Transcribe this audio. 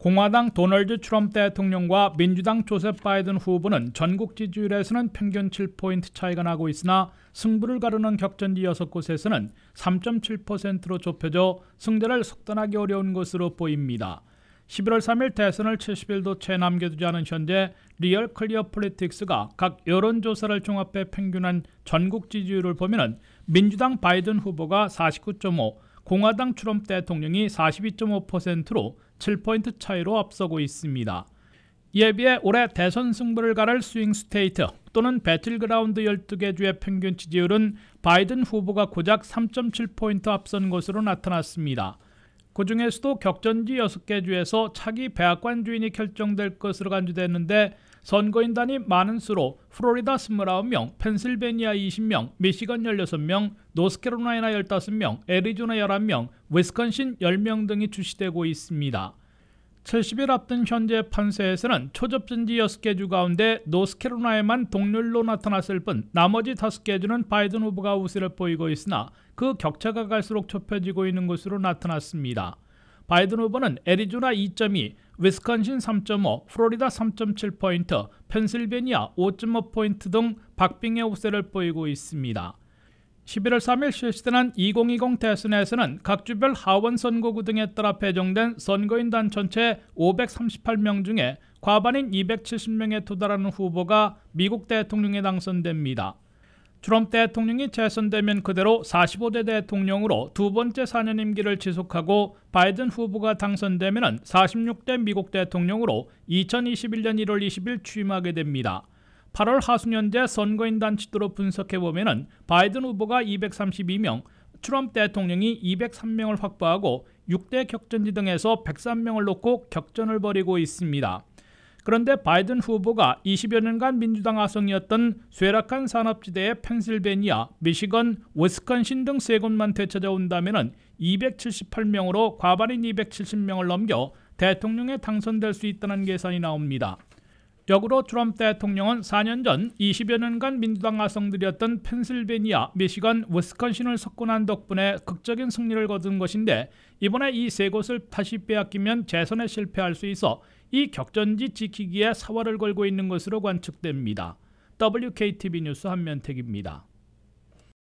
공화당 도널드 트럼프 대통령과 민주당 조셉 바이든 후보는 전국 지지율에서는 평균 7포인트 차이가 나고 있으나 승부를 가르는 격전지 6곳에서는 3.7%로 좁혀져 승자를 속단하기 어려운 것으로 보입니다. 11월 3일 대선을 70일도 채 남겨두지 않은 현재 리얼 클리어 폴리틱스가 각 여론조사를 종합해 평균한 전국 지지율을 보면 민주당 바이든 후보가 49.5, 공화당 트럼프 대통령이 42.5%로 7포인트 차이로 앞서고 있습니다. 이에 비해 올해 대선 승부를 가를 스윙 스테이트 또는 배틀그라운드 12개 주의 평균 지지율은 바이든 후보가 고작 3.7포인트 앞선 것으로 나타났습니다. 그 중에서도 격전지 6개 주에서 차기 백악관 주인이 결정될 것으로 간주됐는데 선거인단이 많은 수로 플로리다 29명, 펜실베니아 20명, 미시건 16명, 노스캐롤라이나 15명, 애리조나 11명, 위스컨신 10명 등이 출시되고 있습니다. 70일 앞둔 현재 판세에서는 초접전지 6개 주 가운데 노스캐롤라이만 동률로 나타났을 뿐 나머지 5개 주는 바이든 후보가 우세를 보이고 있으나 그 격차가 갈수록 좁혀지고 있는 것으로 나타났습니다. 바이든 후보는 애리조나 2.2, 위스콘신 3.5, 플로리다 3.7포인트, 펜실베니아 5.5포인트 등 박빙의 우세를 보이고 있습니다. 11월 3일 실시되는 2020 대선에서는 각 주별 하원 선거구 등에 따라 배정된 선거인단 전체 538명 중에 과반인 270명에 도달하는 후보가 미국 대통령에 당선됩니다. 트럼프 대통령이 재선되면 그대로 45대 대통령으로 두 번째 4년 임기를 지속하고 바이든 후보가 당선되면 46대 미국 대통령으로 2021년 1월 20일 취임하게 됩니다. 8월 하순연제 선거인단 지도로 분석해보면 바이든 후보가 232명, 트럼프 대통령이 203명을 확보하고 6대 격전지 등에서 103명을 놓고 격전을 벌이고 있습니다. 그런데 바이든 후보가 20여 년간 민주당 아성이었던 쇠락한 산업지대의 펜실베니아, 미시건, 웨스컨신 등 세 곳만 되찾아온다면 278명으로 과반인 270명을 넘겨 대통령에 당선될 수 있다는 계산이 나옵니다. 역으로 트럼프 대통령은 4년 전 20여 년간 민주당 아성들이었던 펜실베니아, 미시간, 워스컨신을 석권한 덕분에 극적인 승리를 거둔 것인데 이번에 이 세 곳을 다시 빼앗기면 재선에 실패할 수 있어 이 격전지 지키기에 사활을 걸고 있는 것으로 관측됩니다. WKTV 뉴스 한면택입니다.